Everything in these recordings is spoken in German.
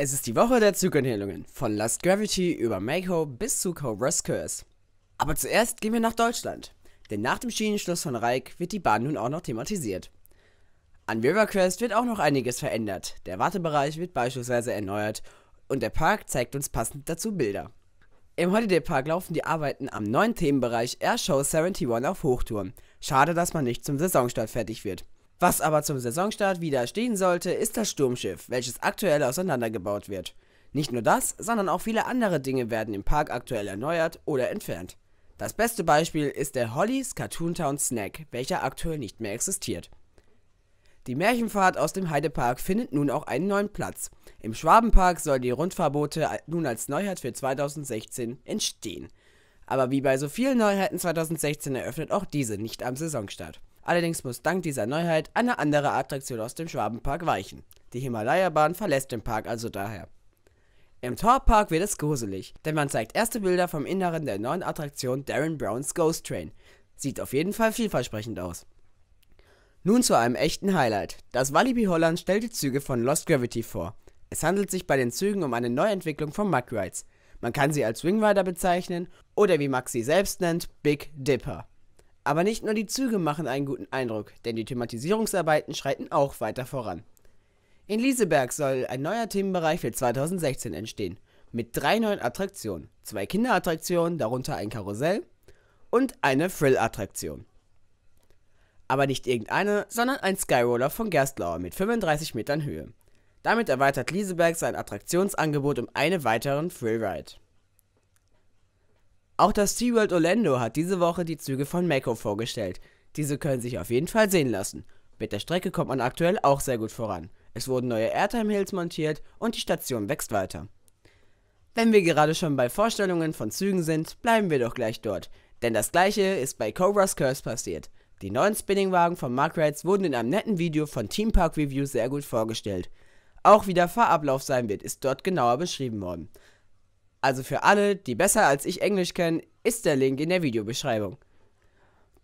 Es ist die Woche der Zugernählungen. von Last Gravity über Mako bis zu Cobra's Curse. Aber zuerst gehen wir nach Deutschland, denn nach dem Schienenschluss von Reik wird die Bahn nun auch noch thematisiert. An Riverquest wird auch noch einiges verändert, der Wartebereich wird beispielsweise erneuert und der Park zeigt uns passend dazu Bilder. Im Holiday Park laufen die Arbeiten am neuen Themenbereich Airshow 71 auf Hochtouren. Schade, dass man nicht zum Saisonstart fertig wird. Was aber zum Saisonstart wieder stehen sollte, ist das Sturmschiff, welches aktuell auseinandergebaut wird. Nicht nur das, sondern auch viele andere Dinge werden im Park aktuell erneuert oder entfernt. Das beste Beispiel ist der Hollys Cartoon Town Snack, welcher aktuell nicht mehr existiert. Die Märchenfahrt aus dem Heidepark findet nun auch einen neuen Platz. Im Schwabenpark sollen die Rundverbote nun als Neuheit für 2016 entstehen. Aber wie bei so vielen Neuheiten 2016 eröffnet auch diese nicht am Saisonstart. Allerdings muss dank dieser Neuheit eine andere Attraktion aus dem Schwabenpark weichen. Die Himalaya-Bahn verlässt den Park also daher. Im Torpark wird es gruselig, denn man zeigt erste Bilder vom Inneren der neuen Attraktion Darren Browns Ghost Train. Sieht auf jeden Fall vielversprechend aus. Nun zu einem echten Highlight. Das Walibi Holland stellt die Züge von Lost Gravity vor. Es handelt sich bei den Zügen um eine Neuentwicklung von Mug Rides. Man kann sie als Wingrider bezeichnen oder wie Max sie selbst nennt, Big Dipper. Aber nicht nur die Züge machen einen guten Eindruck, denn die Thematisierungsarbeiten schreiten auch weiter voran. In Lieseberg soll ein neuer Themenbereich für 2016 entstehen, mit drei neuen Attraktionen, zwei Kinderattraktionen, darunter ein Karussell und eine Thrill-Attraktion. Aber nicht irgendeine, sondern ein Skyroller von Gerstlauer mit 35 Metern Höhe. Damit erweitert Lieseberg sein Attraktionsangebot um einen weiteren Freeride. Auch das SeaWorld Orlando hat diese Woche die Züge von Mako vorgestellt. Diese können sich auf jeden Fall sehen lassen. Mit der Strecke kommt man aktuell auch sehr gut voran. Es wurden neue Airtime Hills montiert und die Station wächst weiter. Wenn wir gerade schon bei Vorstellungen von Zügen sind, bleiben wir doch gleich dort. Denn das gleiche ist bei Cobra's Curse passiert. Die neuen Spinningwagen von Mark Rides wurden in einem netten Video von Team Park Review sehr gut vorgestellt. Auch wie der Fahrablauf sein wird, ist dort genauer beschrieben worden. Also für alle, die besser als ich Englisch kennen, ist der Link in der Videobeschreibung.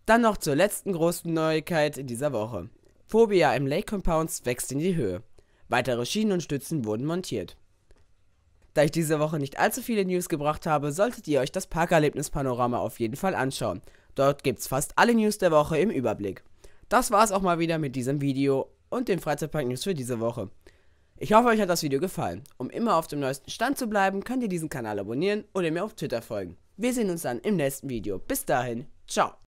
Dann noch zur letzten großen Neuigkeit in dieser Woche. Phobia im Lake Compounds wächst in die Höhe. Weitere Schienen und Stützen wurden montiert. Da ich diese Woche nicht allzu viele News gebracht habe, solltet ihr euch das Parkerlebnispanorama auf jeden Fall anschauen. Dort gibt's fast alle News der Woche im Überblick. Das war's auch mal wieder mit diesem Video und den Freizeitpark News für diese Woche. Ich hoffe, euch hat das Video gefallen. Um immer auf dem neuesten Stand zu bleiben, könnt ihr diesen Kanal abonnieren oder mir auf Twitter folgen. Wir sehen uns dann im nächsten Video. Bis dahin, ciao.